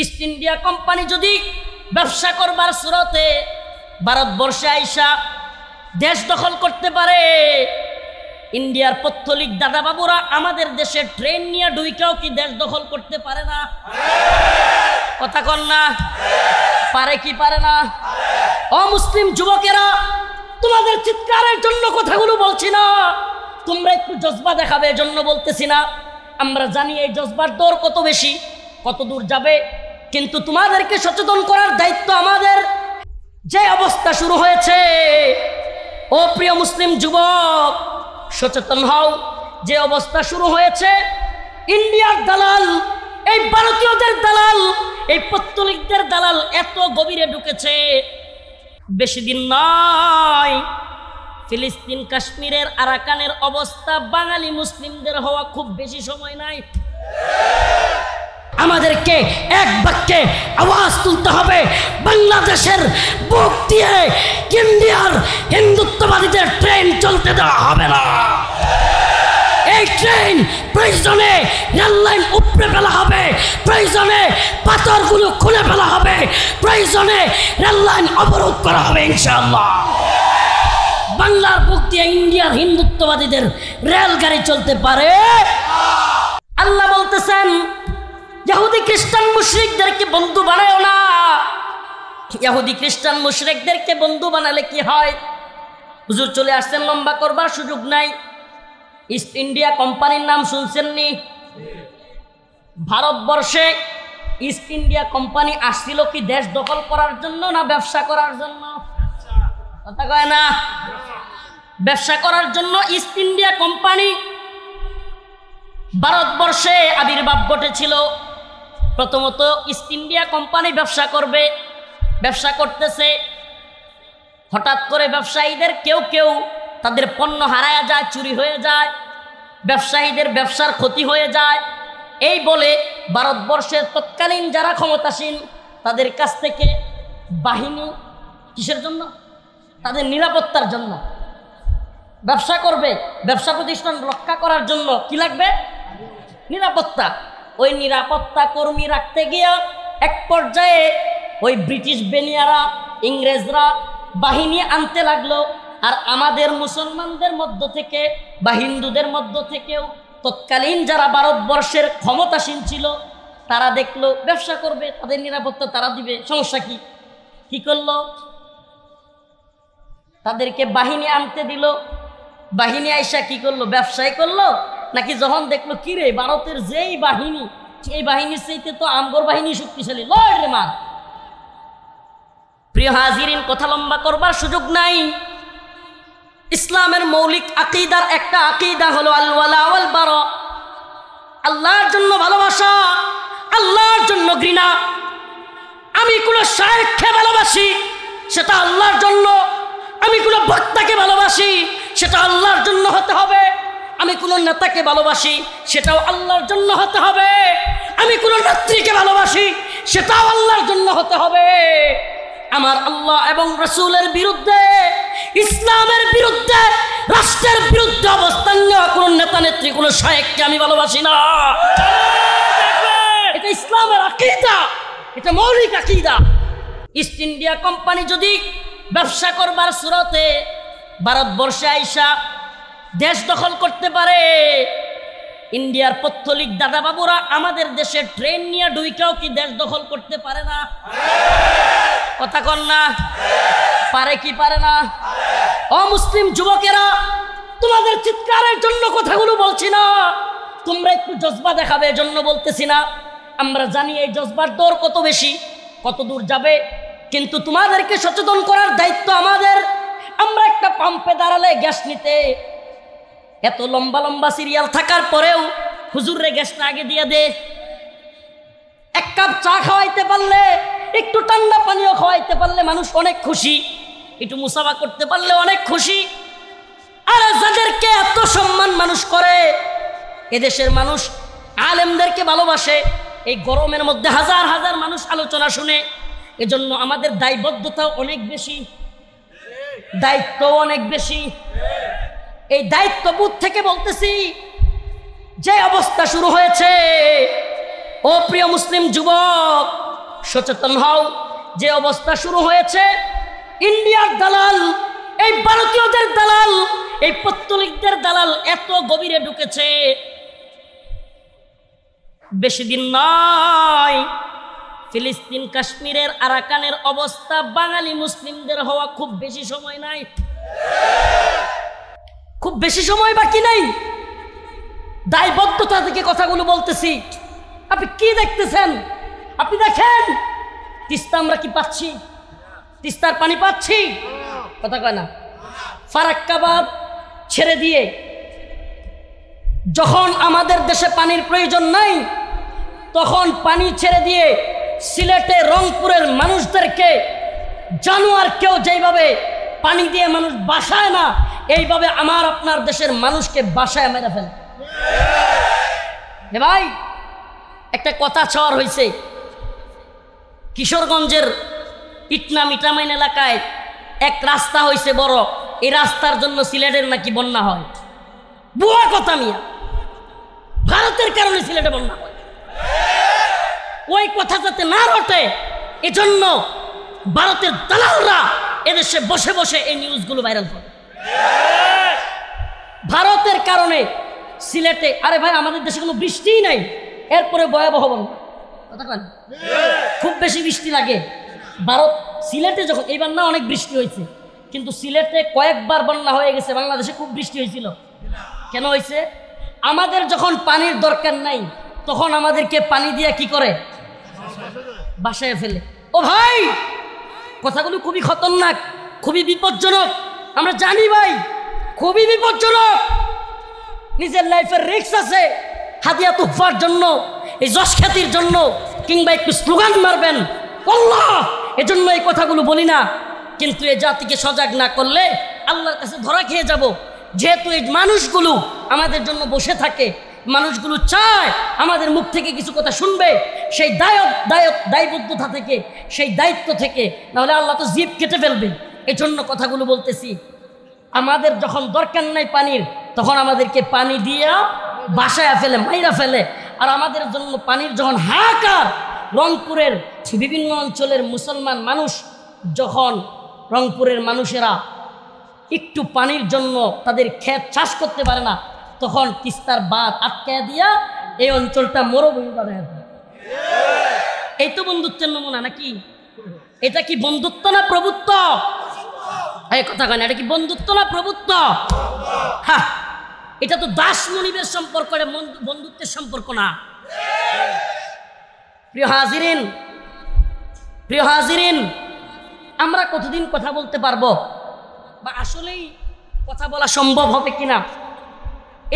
east India company যদি ব্যবসা করবার স্রোতে ভারতবর্ষে আইসা দেশ দখল করতে পারে ইন্ডিয়ার পত্তলিক দাদাবাবুরা আমাদের দেশে ট্রেন নিয়ে ডুইকাও কি দেশ দখল করতে পারে না কথা কন না পারে কি পারে না অমুসলিম যুবকেরা তোমাদের চিৎকারের জন্য কথাগুলো বলছি না তোমরা একটু জজবা দেখাবে এজন্য বলতেছি না আমরা জানি এই জজ্বার দর কত বেশি কত দূর যাবে কিন্তু তোমাদেরকে সচেতন করার দায়িত্ব আমাদের যে অবস্থা শুরু হয়েছে ও প্রিয় মুসলিম যুবক সচেতন হও যে অবস্থা শুরু হয়েছে ইন্ডিয়ার দালাল এই ভারতীয়দের দালাল এই পত্তলিকদের দালাল এত গভীরে ঢুকেছে বেশি দিন নয় ফিলিস্তিন কাশ্মীরের আরাকানের অবস্থা বাঙালি মুসলিমদের হওয়া খুব বেশি সময় নাই আমাদেরকে এক বাক্যে আওয়াজ তুলতে হবে বাংলাদেশের বুক দিয়ে ইন্ডিয়ার হিন্দুত্ববাদীদের ট্রেন চলতে দেওয়া হবে না এই ট্রেন প্রয়োজনে রেললাইন উপড়ে ফেলা হবে প্রয়োজনে পাথরগুলো খুলে ফেলা হবে প্রয়োজনে রেললাইন অবরোধ করা হবে ইনশাআল্লাহ বাংলার বুক দিয়ে ইন্ডিয়ার হিন্দুত্ববাদীদের রেলগাড়ি চলতে পারে আল্লাহ বলতেছেন ইহুদি খ্রিস্টান মুশ্রিকদেরকে বন্ধু বানায়ও না ইয়াহুদি খ্রিস্টান মুশ্রিকদেরকে বন্ধু বানালে কি হয় হুজুর চলে আসছেন লম্বা করবার সুযোগ নাই ইস্ট ইন্ডিয়া কোম্পানির নাম শুনছেননি ভারতবর্ষে ইস্ট ইন্ডিয়া কোম্পানি আসছিল কি দেশ দখল করার জন্য না ব্যবসা করার জন্য কথা কয় না ব্যবসা করার জন্য ইস্ট ইন্ডিয়া কোম্পানি ভারতবর্ষে আবির্ভাব ঘটেছিল প্রথমত ইস্ট ইন্ডিয়া কোম্পানি ব্যবসা করবে ব্যবসা করতেছে হঠাৎ করে ব্যবসায়ীদের কেউ কেউ তাদের পণ্য হারায়া যায় চুরি হয়ে যায় ব্যবসায়ীদের ব্যবসার ক্ষতি হয়ে যায় এই বলে ভারতবর্ষের তৎকালীন যারা ক্ষমতাসীন তাদের কাছ থেকে বাহিনী কিসের জন্য তাদের নিরাপত্তার জন্য ব্যবসা করবে ব্যবসা প্রতিষ্ঠান রক্ষা করার জন্য কি লাগবে নিরাপত্তা ওই নিরাপত্তা কর্মী রাখতে গিয়া এক পর্যায়ে ওই ব্রিটিশ বেনিয়ারা ইংরেজরা বাহিনী আনতে লাগলো আর আমাদের মুসলমানদের মধ্য থেকে বা হিন্দুদের মধ্য থেকেও তৎকালীন যারা ভারতবর্ষের ক্ষমতাসীন ছিল তারা দেখলো ব্যবসা করবে তাদের নিরাপত্তা তারা দিবে সমস্যা কি কি করলো তাদেরকে বাহিনী আনতে দিল বাহিনী আইসা কি করলো ব্যবসায় করলো নাকি যখন দেখলো কি রে ভারতের যেই বাহিনী এই বাহিনীর চাইতে তো আমগর বাহিনী শক্তিশালী লড় রে মা প্রিয় হাজিরিন কথা লম্বা করবার সুযোগ নাই ইসলামের মৌলিক আকিদার একটা আকিদা হলো আল্লাহ বার আল্লাহর জন্য ভালোবাসা আল্লাহর জন্য ঘৃণা আমি কোনো শায়েখকে ভালোবাসি সেটা আল্লাহর জন্য আমি কোনো বক্তাকে ভালোবাসি সেটা আল্লাহর জন্য হতে হবে আমি কোনো নেতাকে ভালোবাসি সেটাও আল্লাহর জন্য হতে হবে আমি কোনো নেত্রীকে ভালোবাসি সেটাও আল্লাহর জন্য হতে হবে আমার আল্লাহ এবং রসুলের বিরুদ্ধে ইসলামের বিরুদ্ধে রাষ্ট্রের বিরুদ্ধে অবস্থান নেওয়া কোনো নেতা নেত্রী কোনো শায়েককে আমি ভালোবাসি না এটা ইসলামের আকিদা এটা মৌলিক আকিদা ইস্ট ইন্ডিয়া কোম্পানি যদি ব্যবসা করবার সুরতে ভারতবর্ষে আইসা দেশ দখল করতে পারে ইন্ডিয়ার পত্তলিক দাদাবাবুরা আমাদের দেশে ট্রেন নিয়ে ডুইকাও কি দেশ দখল করতে পারে না কথা কন না পারে কি পারে না অমুসলিম যুবকেরা তোমাদের চিৎকারের জন্য কথাগুলো বলছি না তোমরা একটু জজবা দেখাবে জন্য বলতেছি না আমরা জানি এই জজ্বার দর কত বেশি কত দূর যাবে কিন্তু তোমাদেরকে সচেতন করার দায়িত্ব আমাদের আমরা একটা পাম্পে দাঁড়ালে গ্যাস নিতে এত লম্বা লম্বা সিরিয়াল থাকার পরেও হুজুরে গ্যাসটা আগে দিয়ে দে এক কাপ চা খাওয়াইতে পারলে একটু ঠান্ডা পানীয় খাওয়াইতে পারলে মানুষ অনেক খুশি একটু মুসাফা করতে পারলে অনেক খুশি আর যাদেরকে এত সম্মান মানুষ করে এদেশের মানুষ আলেমদেরকে ভালোবাসে এই গরমের মধ্যে হাজার হাজার মানুষ আলোচনা শুনে এজন্য আমাদের দায়বদ্ধতা অনেক বেশি দায়িত্ব অনেক বেশি এই দায়িত্ববোধ থেকে বলতেছি যে অবস্থা শুরু হয়েছে ও প্রিয় মুসলিম যুবক সচেতন হও যে অবস্থা শুরু হয়েছে ইন্ডিয়ার দালাল এই ভারতীয়দের দালাল এই পত্তলিকদের দালাল এত গভীরে ঢুকেছে বেশি দিন নয় ফিলিস্তিন কাশ্মীরের আরাকানের অবস্থা বাঙালি মুসলিমদের হওয়া খুব বেশি সময় নাই খুব বেশি সময় বাকি নাই দায়বদ্ধতা থেকে কথাগুলো বলতেছি আপনি কি দেখতেছেন আপনি দেখেন তিস্তা আমরা কি পাচ্ছি তিস্তার পানি পাচ্ছি কথা কয় না ফারাক্কাবাদ ছেড়ে দিয়ে যখন আমাদের দেশে পানির প্রয়োজন নাই তখন পানি ছেড়ে দিয়ে সিলেটে রংপুরের মানুষদেরকে জানোয়ার কেউ যেইভাবে পানি দিয়ে মানুষ বাসায় না এইভাবে আমার আপনার দেশের মানুষকে বাসায় মেরে ফেলে হে ভাই একটা কথা ছর হয়েছে কিশোরগঞ্জের ইটনা মিটামাইন এলাকায় এক রাস্তা হয়েছে বড় এই রাস্তার জন্য সিলেটের নাকি বন্যা হয় বুয়া কথা মিয়া ভারতের কারণে সিলেটে বন্যা হয় ওই কথা যাতে না রটে এজন্য ভারতের দালালরা এদেশে বসে বসে এই নিউজগুলো ভাইরাল করে ভারতের কারণে সিলেটে আরে ভাই আমাদের দেশে কোনো বৃষ্টিই নাই এরপরে ভয়াবহ বন খুব বেশি বৃষ্টি লাগে ভারত সিলেটে যখন এইবার না অনেক বৃষ্টি হয়েছে কিন্তু সিলেটে কয়েকবার বন্যা হয়ে গেছে বাংলাদেশে খুব বৃষ্টি হয়েছিল কেন হয়েছে আমাদের যখন পানির দরকার নাই তখন আমাদেরকে পানি দিয়ে কি করে বাসায় ফেলে ও ভাই কথাগুলো খুবই খতরনাক খুবই বিপজ্জনক আমরা জানি ভাই খুবই বিপজ্জনক নিজের লাইফের রিক্স আছে হাতিয়া তুফার জন্য এই যশ খ্যাতির জন্য কিংবা একটু স্লোগান মারবেন কল্লা এজন্য এই কথাগুলো বলি না কিন্তু এ জাতিকে সজাগ না করলে আল্লাহর কাছে ধরা খেয়ে যাব যেহেতু এই মানুষগুলো আমাদের জন্য বসে থাকে মানুষগুলো চায় আমাদের মুখ থেকে কিছু কথা শুনবে সেই দায়ক দায়ক দায়বদ্ধতা থেকে সেই দায়িত্ব থেকে নাহলে আল্লাহ তো জীব কেটে ফেলবে এই জন্য কথাগুলো বলতেছি আমাদের যখন দরকার নাই পানির তখন আমাদেরকে পানি দিয়া বাসায় ফেলে মাইরা ফেলে আর আমাদের জন্য পানির যখন হাহাকার রংপুরের বিভিন্ন অঞ্চলের মুসলমান মানুষ যখন রংপুরের মানুষেরা একটু পানির জন্য তাদের ক্ষেত চাষ করতে পারে না তখন তিস্তার বাদ আটকে দিয়া এই অঞ্চলটা মরুভূমি বানায় এই তো বন্ধুত্বের নমুনা নাকি এটা কি বন্ধুত্ব না প্রভুত্ব এই কথা কেন এটা কি বন্ধুত্ব না প্রভুত্ব হ্যাঁ এটা তো দাস মনিবের সম্পর্ক বন্ধুত্বের সম্পর্ক না প্রিয় হাজিরিন প্রিয় হাজিরিন আমরা কতদিন কথা বলতে পারবো বা আসলেই কথা বলা সম্ভব হবে কিনা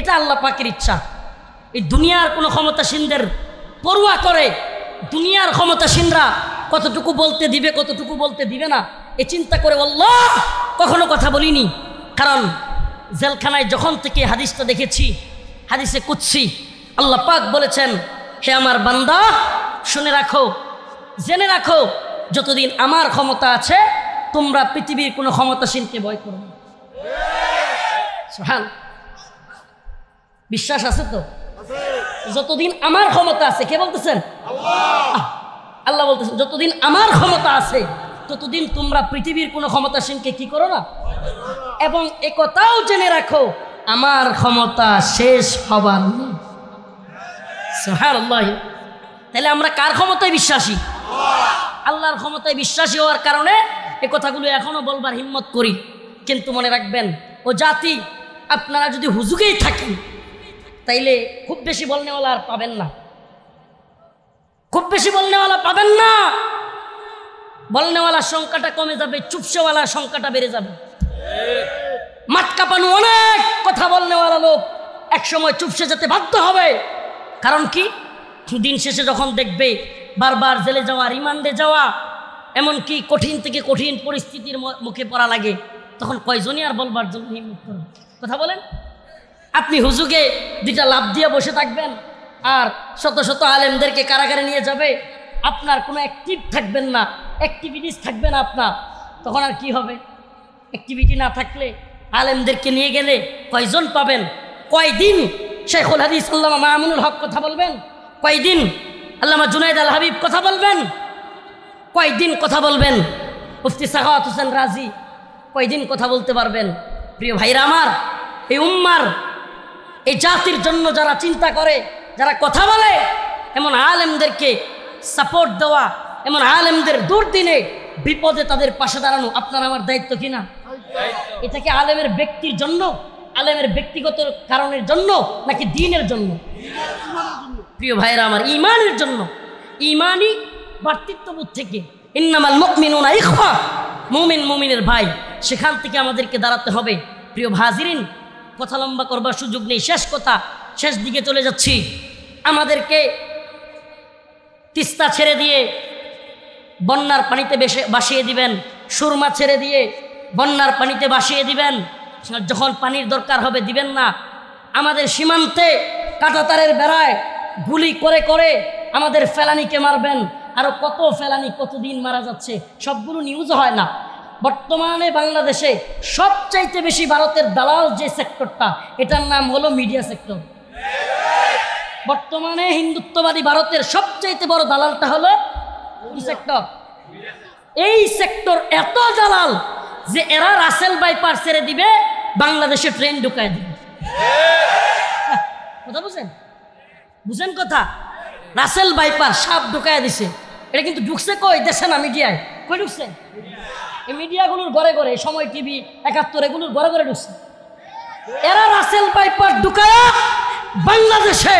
এটা আল্লাহ পাকের ইচ্ছা এই দুনিয়ার কোনো ক্ষমতাসীনদের পড়ুয়া করে দুনিয়ার ক্ষমতাসীনরা কতটুকু বলতে দিবে কতটুকু বলতে দিবে না এ চিন্তা করে অল্লাহ কখনো কথা বলিনি কারণ জেলখানায় যখন থেকে হাদিসটা দেখেছি হাদিসে কুচ্ছি আল্লাহ পাক বলেছেন হে আমার বান্দা শুনে রাখো জেনে রাখো যতদিন আমার ক্ষমতা আছে তোমরা পৃথিবীর কোনো ক্ষমতাসীনকে ভয় করো না হ্যাঁ বিশ্বাস আছে তো যতদিন আমার ক্ষমতা আছে কে বলতেছেন আল্লাহ বলতেছেন যতদিন আমার ক্ষমতা আছে ততদিন তোমরা পৃথিবীর কোনো ক্ষমতাসীনকে কি করো না এবং একথাও জেনে রাখো আমার ক্ষমতা শেষ হবার নয় তাহলে আমরা কার ক্ষমতায় বিশ্বাসী আল্লাহর ক্ষমতায় বিশ্বাসী হওয়ার কারণে এ কথাগুলো এখনও বলবার হিম্মত করি কিন্তু মনে রাখবেন ও জাতি আপনারা যদি হুজুগেই থাকেন তাইলে খুব বেশি বলনেওয়ালা আর পাবেন না খুব বেশি বলনেওয়ালা পাবেন না বলনেওয়ালার সংখ্যাটা কমে যাবে চুপসেওয়ালার সংখ্যাটা বেড়ে যাবে মাঠ কাঁপানো অনেক কথা বলনেওয়ালা লোক একসময় চুপসে যেতে বাধ্য হবে কারণ কি দিন শেষে যখন দেখবে বারবার জেলে যাওয়া রিমান্ডে যাওয়া এমনকি কঠিন থেকে কঠিন পরিস্থিতির মুখে পড়া লাগে তখন কয়জনই আর বলবার জন্য করবে কথা বলেন আপনি হুজুকে দুইটা লাভ দিয়ে বসে থাকবেন আর শত শত আলেমদেরকে কারাগারে নিয়ে যাবে আপনার কোনো অ্যাক্টিভ থাকবেন না অ্যাক্টিভিটিস থাকবে না আপনার তখন আর কি হবে অ্যাক্টিভিটি না থাকলে আলেমদেরকে নিয়ে গেলে কয়জন পাবেন কয়দিন উল হাদিস আল্লামা মামুনুল হক কথা বলবেন কয়দিন আল্লামা জুনাইদ আল হাবিব কথা বলবেন কয়দিন কথা বলবেন মুফতি সাহাওয়াত হোসেন রাজি কয়দিন কথা বলতে পারবেন প্রিয় ভাইরা আমার এই উম্মার এই জাতির জন্য যারা চিন্তা করে যারা কথা বলে এমন আলেমদেরকে সাপোর্ট দেওয়া এমন আলেমদের দুর্দিনে বিপদে তাদের পাশে দাঁড়ানো আপনার আমার দায়িত্ব কিনা এটা কি আলেমের ব্যক্তির জন্য আলেমের ব্যক্তিগত কারণের জন্য নাকি দিনের জন্য প্রিয় ভাইরা আমার ইমানের জন্য ইমানই বার্তৃত্ববোধ থেকে ইন্নামাল মকমিন মুমিন মুমিনের ভাই সেখান থেকে আমাদেরকে দাঁড়াতে হবে প্রিয় ভাজিরিন কথা লম্বা করবার সুযোগ নেই শেষ কথা শেষ দিকে চলে যাচ্ছি আমাদেরকে তিস্তা ছেড়ে দিয়ে বন্যার পানিতে বেসে বাসিয়ে দিবেন সুরমা ছেড়ে দিয়ে বন্যার পানিতে বাসিয়ে দিবেন যখন পানির দরকার হবে দিবেন না আমাদের সীমান্তে কাঁটাতারের বেড়ায় গুলি করে করে আমাদের ফেলানিকে মারবেন আরও কত ফেলানি কতদিন মারা যাচ্ছে সবগুলো নিউজ হয় না বর্তমানে বাংলাদেশে সবচাইতে বেশি ভারতের দালাল যে সেক্টরটা এটার নাম হলো মিডিয়া সেক্টর বর্তমানে হিন্দুত্ববাদী ভারতের সবচাইতে বড় দালালটা হলো সেক্টর এই সেক্টর এত দালাল যে এরা রাসেল বাইপাস ছেড়ে দিবে বাংলাদেশে ট্রেন ঢুকায় দিবে হ্যাঁ, কথা বুঝেন বুঝেন কথা রাসেল বাইপার সাপ ঢুকায় দিছে এটা কিন্তু ঢুকছে কই দেশে না মিডিয়ায় কই ঢুকছে এই মিডিয়াগুলোর ঘরে ঘরে সময় টিভি একাত্তর এগুলোর ঘরে ঘরে ঢুকছে এরা রাসেল পাইপার ঢুকায় বাংলাদেশে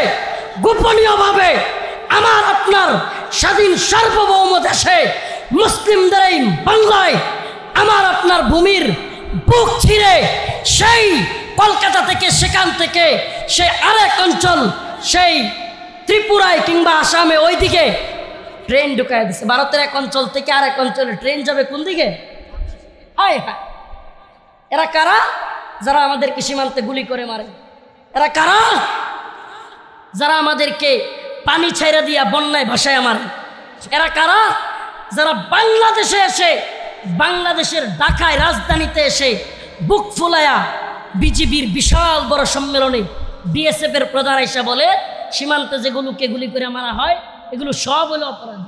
গোপনীয়ভাবে আমার আপনার স্বাধীন সার্বভৌম দেশে মুসলিমদের এই বাংলায় আমার আপনার ভূমির বুক ছিঁড়ে সেই কলকাতা থেকে সেখান থেকে সে আরেক অঞ্চল সেই ত্রিপুরায় কিংবা আসামে ওইদিকে ট্রেন ঢুকাই দিচ্ছে ভারতের এক অঞ্চল থেকে আরেক অঞ্চলে ট্রেন যাবে কোন দিকে আয় হায় এরা কারা যারা আমাদেরকে সীমান্তে গুলি করে মারে এরা কারা যারা আমাদেরকে পানি ছেড়ে দিয়া বন্যায় ভাসায় মারে এরা কারা যারা বাংলাদেশে এসে বাংলাদেশের ঢাকায় রাজধানীতে এসে বুক ফুলায়া বিজিবির বিশাল বড় সম্মেলনে বিএসএফের প্রধান হিসা বলে সীমান্তে যেগুলোকে গুলি করে মারা হয় এগুলো সব হলো অপরাধ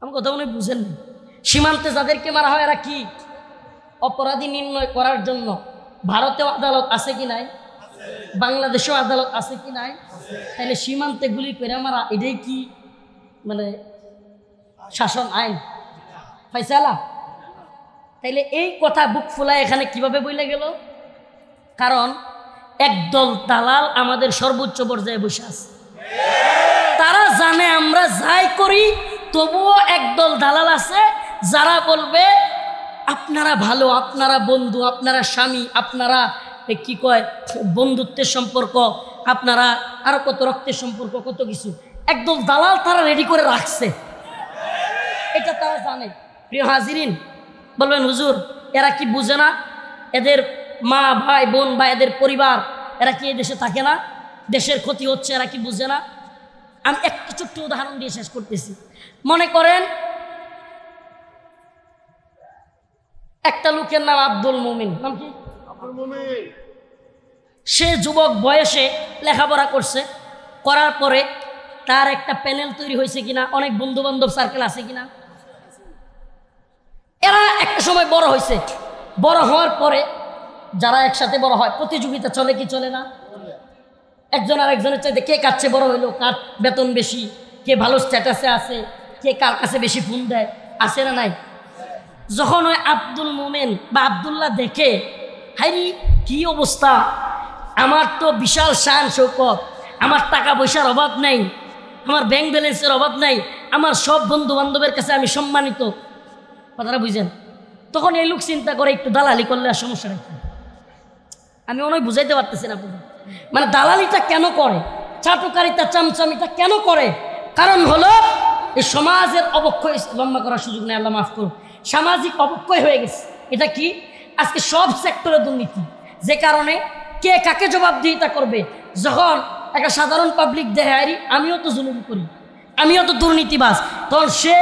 আমার কথা মনে বুঝেন না সীমান্তে যাদেরকে মারা হয় এরা কি অপরাধী নির্ণয় করার জন্য ভারতেও আদালত আছে কি নাই বাংলাদেশেও আদালত আছে কি নাই তাহলে সীমান্তে গুলি করে মারা এটাই কি মানে শাসন আইন ফাইসালা তাইলে এই কথা বুক ফুলায় এখানে কিভাবে বইলে গেল কারণ একদল দালাল আমাদের সর্বোচ্চ পর্যায়ে বসে আছে তারা জানে আমরা যাই করি তবুও একদল দালাল আছে যারা বলবে আপনারা ভালো আপনারা বন্ধু আপনারা স্বামী আপনারা কি কয় বন্ধুত্বের সম্পর্ক আপনারা আর কত রক্তের সম্পর্ক কত কিছু একদল দালাল তারা রেডি করে রাখছে এটা তারা জানে প্রিয় হাজিরিন বলবেন হুজুর এরা কি বুঝে না এদের মা ভাই বোন বা এদের পরিবার এরা কি এই দেশে থাকে না দেশের ক্ষতি হচ্ছে এরা কি বুঝে না আমি একটু ছোট্ট উদাহরণ দিয়ে শেষ করতেছি মনে করেন একটা লোকের নাম আব্দুল মুমিন নাম কি সে যুবক বয়সে লেখাপড়া করছে করার পরে তার একটা প্যানেল তৈরি হয়েছে কিনা অনেক বন্ধু বান্ধব সার্কেল আছে কিনা এরা একটা সময় বড় হয়েছে বড় হওয়ার পরে যারা একসাথে বড় হয় প্রতিযোগিতা চলে কি চলে না একজন আর একজনের চাইতে কে কাটছে বড় হইলো কার বেতন বেশি কে ভালো স্ট্যাটাসে আছে কে কার কাছে বেশি ফোন দেয় আছে না নাই যখন ওই আব্দুল মোমেন বা আবদুল্লাহ দেখে হাইরি কি অবস্থা আমার তো বিশাল শান শৌকত আমার টাকা পয়সার অভাব নাই আমার ব্যাংক ব্যালেন্সের অভাব নাই আমার সব বন্ধু বান্ধবের কাছে আমি সম্মানিত কথাটা বুঝেন তখন এই লোক চিন্তা করে একটু দালালি করলে আর সমস্যা নেই আমি অনেক বুঝাইতে পারতেছি না আপনাদের মানে দালালিটা কেন করে চাটুকারিতা চামচামিটা কেন করে কারণ হলো এই সমাজের অবক্ষয় লম্বা করার সুযোগ নেই আল্লাহ মাফ করুন সামাজিক অবক্ষয় হয়ে গেছে এটা কি আজকে সব সেক্টরে দুর্নীতি যে কারণে কে কাকে জবাবদিহিতা করবে যখন একটা সাধারণ পাবলিক দেহারি আমিও তো জুলুম করি আমিও তো দুর্নীতিবাস তখন সে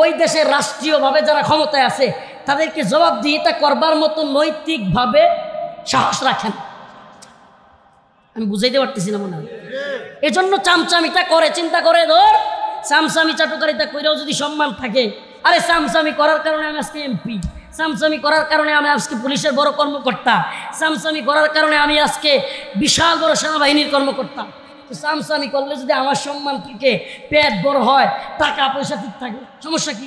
ওই দেশের রাষ্ট্রীয়ভাবে যারা ক্ষমতায় আছে তাদেরকে জবাবদিহিতা করবার মতো নৈতিকভাবে সাহস রাখেন আমি বুঝাইতে পারতেছি না মনে হয় এজন্য চামচামিটা করে চিন্তা করে ধর সামসামি চাটুকারিতা কইরাও যদি সম্মান থাকে আরে সামসামি করার কারণে আমি আজকে এমপি সামসামি করার কারণে আমি আজকে পুলিশের বড় কর্মকর্তা সামসামি করার কারণে আমি আজকে বিশাল বড় সেনাবাহিনীর কর্মকর্তা তো সামসামি করলে যদি আমার সম্মান থেকে পেট বড় হয় টাকা পয়সা ঠিক থাকে সমস্যা কি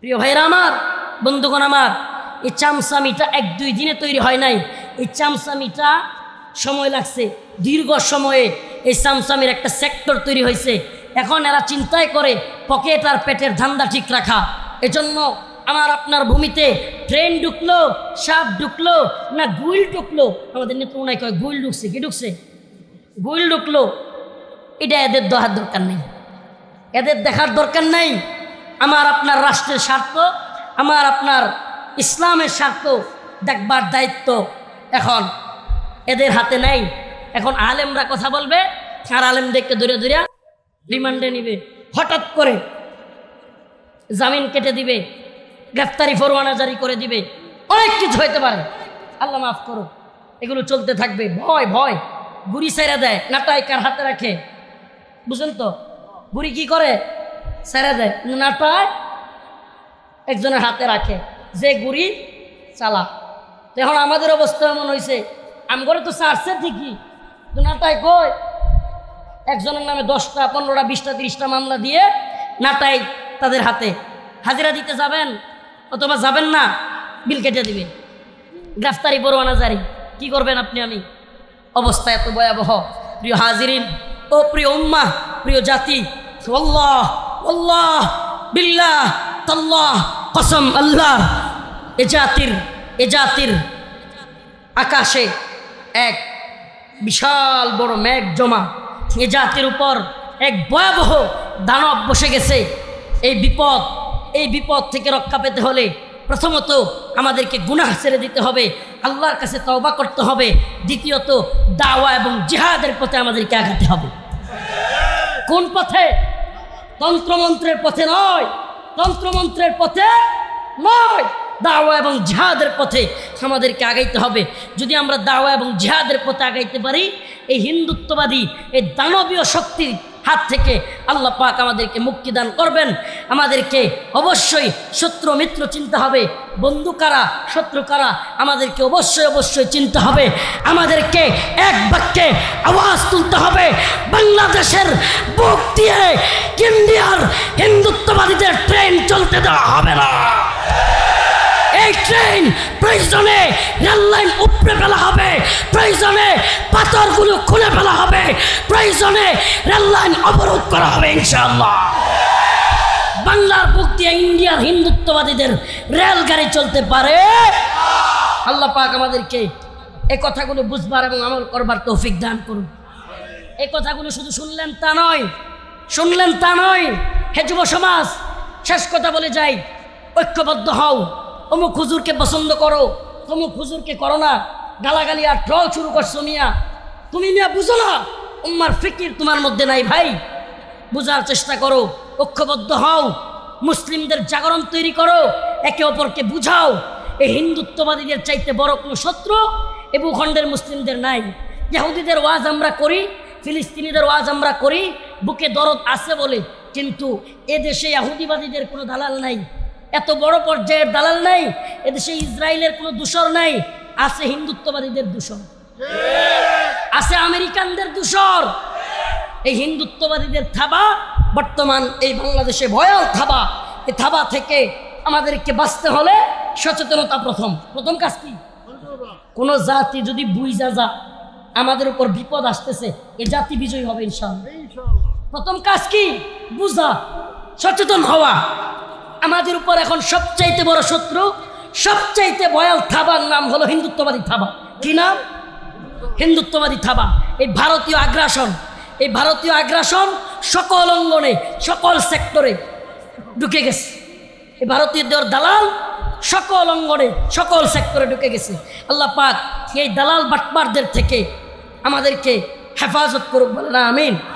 প্রিয় ভাইরা আমার বন্ধুগণ আমার এই চামসামিটা এক দুই দিনে তৈরি হয় নাই এই চামসামিটা সময় লাগছে দীর্ঘ সময়ে এই চামসামির একটা সেক্টর তৈরি হয়েছে এখন এরা চিন্তায় করে পকেট আর পেটের ধান্দা ঠিক রাখা এজন্য আমার আপনার ভূমিতে ট্রেন ঢুকলো সাপ ঢুকলো না গুইল ঢুকলো আমাদের নেত্রনায় কয় গুইল ঢুকছে কি ঢুকছে গুইল ঢুকলো এটা এদের দেখার দরকার নেই এদের দেখার দরকার নাই আমার আপনার রাষ্ট্রের স্বার্থ আমার আপনার ইসলামের স্বার্থ দেখবার দায়িত্ব এখন এদের হাতে নাই এখন আলেমরা কথা বলবে আর দেখতে দূরে দূরে রিমান্ডে নিবে হঠাৎ করে জামিন কেটে দিবে গ্রেফতারি ফরওয়ানা জারি করে দিবে অনেক কিছু হইতে পারে আল্লাহ মাফ করো এগুলো চলতে থাকবে ভয় ভয় গুড়ি সেরা দেয় নাটায় কার হাতে রাখে বুঝলেন তো বুড়ি কি করে সেরা দেয় নাটায় একজনের হাতে রাখে যে গুড়ি চালা এখন আমাদের অবস্থা এমন হয়েছে আমগরে তো সারছে ঠিকই নাটায় কয় একজনের নামে দশটা পনেরোটা বিশটা তিরিশটা মামলা দিয়ে নাটাই তাদের হাতে হাজিরা দিতে যাবেন অথবা যাবেন না বিল কেটে দিবেন গ্রেফতারি পরোয়ানা জারি কি করবেন আপনি আমি অবস্থা এত ভয়াবহ প্রিয় হাজিরিন ও প্রিয় উম্মা প্রিয় জাতি অল্লাহ অল্লাহ বিল্লাহ তল্লাহ কসম আল্লাহ এ জাতির এ জাতির আকাশে এক বিশাল বড় মেঘ জমা এ জাতির উপর এক ভয়াবহ দানব বসে গেছে এই বিপদ এই বিপদ থেকে রক্ষা পেতে হলে প্রথমত আমাদেরকে গুনাহ ছেড়ে দিতে হবে আল্লাহর কাছে তওবা করতে হবে দ্বিতীয়ত দাওয়া এবং জিহাদের পথে আমাদেরকে আগাতে হবে কোন পথে তন্ত্রমন্ত্রের পথে নয় তন্ত্রমন্ত্রের পথে নয় দাওয়া এবং জিহাদের পথে আমাদেরকে আগাইতে হবে যদি আমরা দাওয়া এবং জিহাদের পথে আগাইতে পারি এই হিন্দুত্ববাদী এই দানবীয় শক্তির হাত থেকে আল্লাহ পাক আমাদেরকে মুক্তি দান করবেন আমাদেরকে অবশ্যই শত্রু মিত্র চিনতে হবে বন্ধু কারা শত্রু কারা আমাদেরকে অবশ্যই অবশ্যই চিনতে হবে আমাদেরকে এক বাক্যে আওয়াজ তুলতে হবে বাংলাদেশের বুক দিয়ে ইন্ডিয়ার হিন্দুত্ববাদীদের ট্রেন চলতে দেওয়া হবে না এই ট্রেন প্রয়োজনে রেললাইন উপরে ফেলা হবে প্রয়োজনে পাথরগুলো খুলে ফেলা হবে প্রয়োজনে রেললাইন অবরোধ করা হবে ইনশাআল্লাহ বাংলার বুক দিয়ে ইন্ডিয়ার হিন্দুত্ববাদীদের রেলগাড়ি চলতে পারে আল্লাহ পাক আমাদেরকে এই কথাগুলো বুঝবার এবং আমল করবার তৌফিক দান করুন এই কথাগুলো শুধু শুনলেন তা নয় শুনলেন তা নয় হে যুব সমাজ শেষ কথা বলে যাই ঐক্যবদ্ধ হও অমুক হুজুরকে পছন্দ করো অমুক হুজুরকে করো না গালাগালি আর ট্রল শুরু করছো মিয়া তুমি মিয়া বুঝো না উম্মার ফিকির তোমার মধ্যে নাই ভাই বোঝার চেষ্টা করো ঐক্যবদ্ধ হও মুসলিমদের জাগরণ তৈরি করো একে অপরকে বুঝাও এই হিন্দুত্ববাদীদের চাইতে বড় কোনো শত্রু এ ভূখণ্ডের মুসলিমদের নাই ইহুদিদের ওয়াজ আমরা করি ফিলিস্তিনিদের ওয়াজ আমরা করি বুকে দরদ আছে বলে কিন্তু এদেশে ইহুদিবাদীদের কোনো দালাল নাই এত বড় পর্যায়ের দালাল নাই এদেশে ইসরায়েলের কোনো দূষর নাই আছে হিন্দুত্ববাদীদের দূষণ আছে আমেরিকানদের দূষণ এই হিন্দুত্ববাদীদের থাবা বর্তমান এই বাংলাদেশে ভয়াল থাবা এই থাবা থেকে আমাদেরকে বাঁচতে হলে সচেতনতা প্রথম প্রথম কাজ কি কোনো জাতি যদি বুঝা যা আমাদের উপর বিপদ আসতেছে এ জাতি বিজয়ী হবে ইনশাল প্রথম কাজ কি বুঝা সচেতন হওয়া আমাদের উপর এখন সবচাইতে বড় শত্রু সবচাইতে বয়াল থাবার নাম হলো হিন্দুত্ববাদী থাবা কি নাম হিন্দুত্ববাদী থাবা এই ভারতীয় আগ্রাসন এই ভারতীয় আগ্রাসন সকল অঙ্গনে সকল সেক্টরে ঢুকে গেছে এই ভারতীয়দের দালাল সকল অঙ্গনে সকল সেক্টরে ঢুকে গেছে আল্লাহ পাক এই দালাল বাটপারদের থেকে আমাদেরকে হেফাজত করুক বলে না আমিন